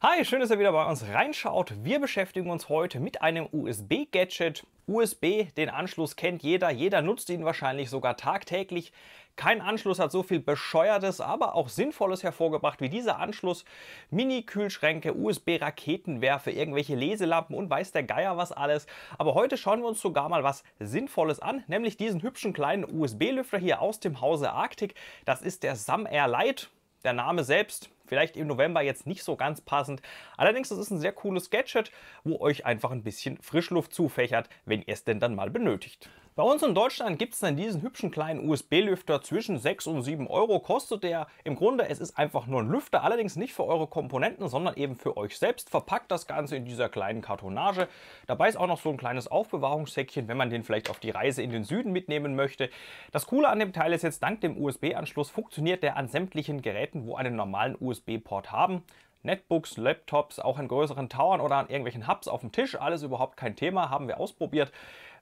Hi, schön, dass ihr wieder bei uns reinschaut. Wir beschäftigen uns heute mit einem USB-Gadget. USB, den Anschluss kennt jeder, jeder nutzt ihn wahrscheinlich sogar tagtäglich. Kein Anschluss hat so viel Bescheuertes, aber auch Sinnvolles hervorgebracht wie dieser Anschluss. Mini-Kühlschränke, USB-Raketenwerfer, irgendwelche Leselampen und weiß der Geier was alles. Aber heute schauen wir uns sogar mal was Sinnvolles an, nämlich diesen hübschen kleinen USB-Lüfter hier aus dem Hause Arctic. Das ist der Sam Air Light. Der Name selbst vielleicht im November jetzt nicht so ganz passend. Allerdings, es ist ein sehr cooles Gadget, wo euch einfach ein bisschen Frischluft zufächert, wenn ihr es denn dann mal benötigt. Bei uns in Deutschland gibt es dann diesen hübschen kleinen USB-Lüfter zwischen 6 und 7 Euro. Kostet der im Grunde, es ist einfach nur ein Lüfter, allerdings nicht für eure Komponenten, sondern eben für euch selbst. Verpackt das Ganze in dieser kleinen Kartonage. Dabei ist auch noch so ein kleines Aufbewahrungssäckchen, wenn man den vielleicht auf die Reise in den Süden mitnehmen möchte. Das Coole an dem Teil ist jetzt, dank dem USB-Anschluss funktioniert der an sämtlichen Geräten, wo einen normalen USB-Port haben. Netbooks, Laptops, auch in größeren Towern oder an irgendwelchen Hubs auf dem Tisch, alles überhaupt kein Thema, haben wir ausprobiert.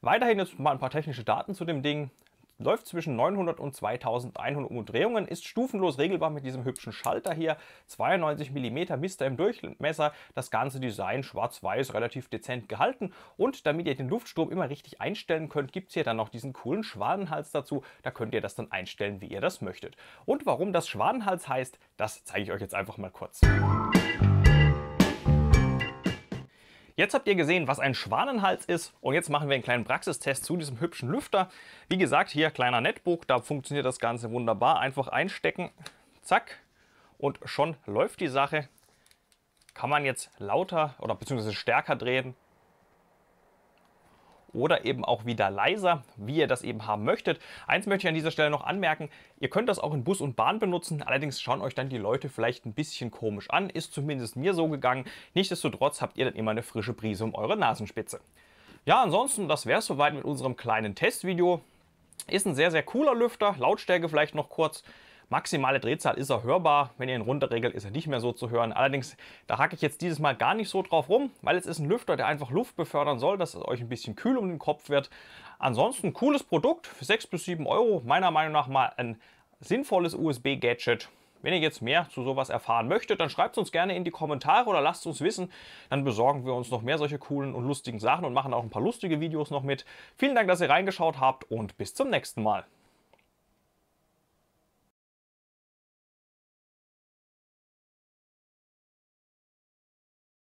Weiterhin jetzt mal ein paar technische Daten zu dem Ding. Läuft zwischen 900 und 2100 Umdrehungen, ist stufenlos regelbar mit diesem hübschen Schalter hier. 92 mm Mister im Durchmesser, das ganze Design schwarz-weiß, relativ dezent gehalten. Und damit ihr den Luftstrom immer richtig einstellen könnt, gibt es hier dann noch diesen coolen Schwanenhals dazu. Da könnt ihr das dann einstellen, wie ihr das möchtet. Und warum das Schwanenhals heißt, das zeige ich euch jetzt einfach mal kurz. Jetzt habt ihr gesehen, was ein Schwanenhals ist und jetzt machen wir einen kleinen Praxistest zu diesem hübschen Lüfter. Wie gesagt, hier kleiner Netbook, da funktioniert das Ganze wunderbar. Einfach einstecken, zack und schon läuft die Sache. Kann man jetzt lauter oder beziehungsweise stärker drehen, oder eben auch wieder leiser, wie ihr das eben haben möchtet. Eins möchte ich an dieser Stelle noch anmerken, ihr könnt das auch in Bus und Bahn benutzen, allerdings schauen euch dann die Leute vielleicht ein bisschen komisch an, ist zumindest mir so gegangen. Nichtsdestotrotz habt ihr dann immer eine frische Brise um eure Nasenspitze. Ja, ansonsten, das wäre es soweit mit unserem kleinen Testvideo. Ist ein sehr, sehr cooler Lüfter, Lautstärke vielleicht noch kurz. Maximale Drehzahl ist er hörbar, wenn ihr ihn runterregelt, ist er nicht mehr so zu hören. Allerdings, da hacke ich jetzt dieses Mal gar nicht so drauf rum, weil es ist ein Lüfter, der einfach Luft befördern soll, dass es euch ein bisschen kühl um den Kopf wird. Ansonsten cooles Produkt für 6 bis 7 Euro, meiner Meinung nach mal ein sinnvolles USB-Gadget. Wenn ihr jetzt mehr zu sowas erfahren möchtet, dann schreibt es uns gerne in die Kommentare oder lasst es uns wissen. Dann besorgen wir uns noch mehr solche coolen und lustigen Sachen und machen auch ein paar lustige Videos noch mit. Vielen Dank, dass ihr reingeschaut habt und bis zum nächsten Mal.